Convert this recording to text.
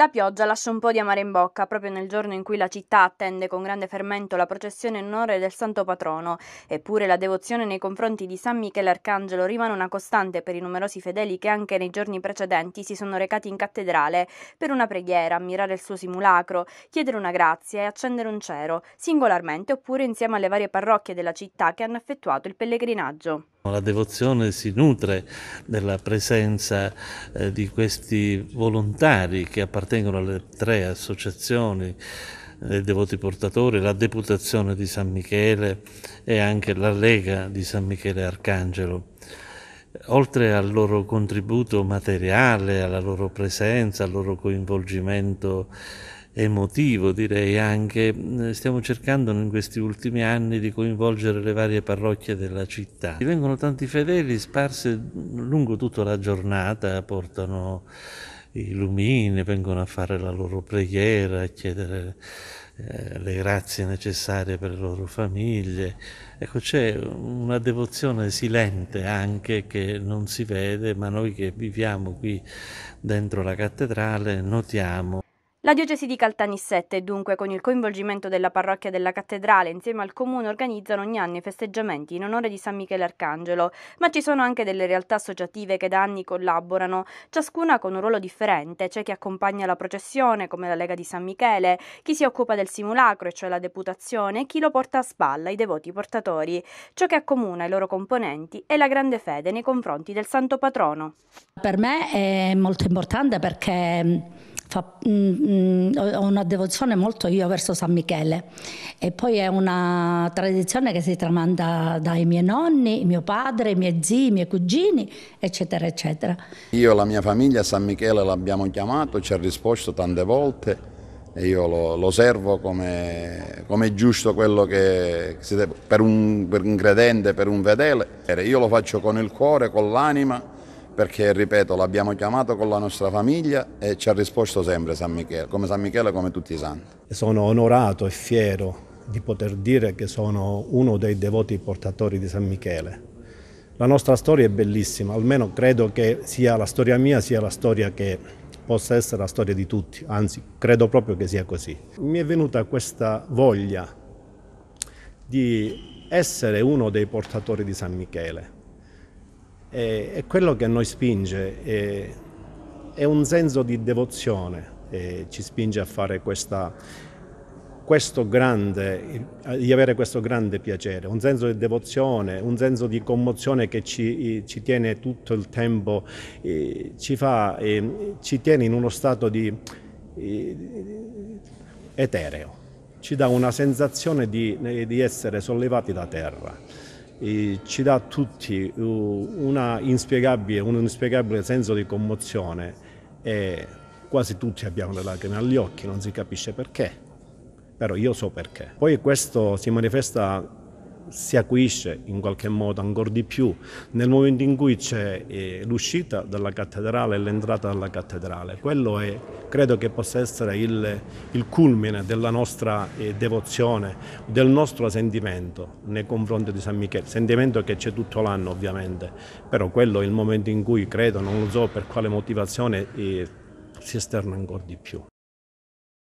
La pioggia lascia un po' di amare in bocca proprio nel giorno in cui la città attende con grande fermento la processione in onore del santo patrono, eppure la devozione nei confronti di San Michele Arcangelo rimane una costante per i numerosi fedeli che anche nei giorni precedenti si sono recati in cattedrale per una preghiera, ammirare il suo simulacro, chiedere una grazia e accendere un cero, singolarmente oppure insieme alle varie parrocchie della città che hanno effettuato il pellegrinaggio. La devozione si nutre della presenza eh, di questi volontari che appartengono appartengono alle tre associazioni dei eh, devoti portatori, la Deputazione di San Michele e anche la Lega di San Michele Arcangelo. Oltre al loro contributo materiale, alla loro presenza, al loro coinvolgimento emotivo direi anche, eh, stiamo cercando in questi ultimi anni di coinvolgere le varie parrocchie della città. Ci vengono tanti fedeli sparsi lungo tutta la giornata, portano i lumini vengono a fare la loro preghiera, a chiedere eh, le grazie necessarie per le loro famiglie. Ecco, c'è una devozione silente anche che non si vede, ma noi che viviamo qui dentro la cattedrale notiamo. La diocesi di Caltanissette, dunque, con il coinvolgimento della parrocchia della cattedrale, insieme al comune, organizzano ogni anno i festeggiamenti in onore di San Michele Arcangelo, ma ci sono anche delle realtà associative che da anni collaborano, ciascuna con un ruolo differente, c'è chi accompagna la processione, come la Lega di San Michele, chi si occupa del simulacro, e cioè la deputazione, e chi lo porta a spalla, i devoti portatori. Ciò che accomuna i loro componenti è la grande fede nei confronti del santo patrono. Per me è molto importante perché fa, mh, mm, mh, mm, ho una devozione molto io verso San Michele e poi è una tradizione che si tramanda dai miei nonni, mio padre, i miei zii, i miei cugini, eccetera, eccetera. Io e la mia famiglia San Michele l'abbiamo chiamato, ci ha risposto tante volte e io lo, lo servo come, è giusto quello che si deve, per, un, per un credente, per un fedele. Io lo faccio con il cuore, con l'anima perché ripeto l'abbiamo chiamato con la nostra famiglia e ci ha risposto sempre San Michele, come San Michele e come tutti i santi. Sono onorato e fiero di poter dire che sono uno dei devoti portatori di San Michele. La nostra storia è bellissima, almeno credo che sia la storia mia sia la storia che possa essere la storia di tutti, anzi credo proprio che sia così. Mi è venuta questa voglia di essere uno dei portatori di San Michele e, è quello che a noi spinge, e, è un senso di devozione, e ci spinge a fare questa, questo grande, di avere questo grande piacere, un senso di devozione, un senso di commozione che ci, ci tiene tutto il tempo, eh, ci, fa, eh, ci tiene in uno stato di etereo, ci dà una sensazione di, di essere sollevati da terra ci dà a tutti un inspiegabile senso di commozione e quasi tutti abbiamo le lacrime agli occhi, non si capisce perché, però io so perché. Poi questo si manifesta si acuisce in qualche modo ancora di più nel momento in cui c'è eh, l'uscita dalla cattedrale e l'entrata dalla cattedrale. Quello è, credo che possa essere il, il culmine della nostra eh, devozione, del nostro sentimento nei confronti di San Michele, sentimento che c'è tutto l'anno ovviamente, però quello è il momento in cui credo, non lo so per quale motivazione, eh, si esterna ancora di più.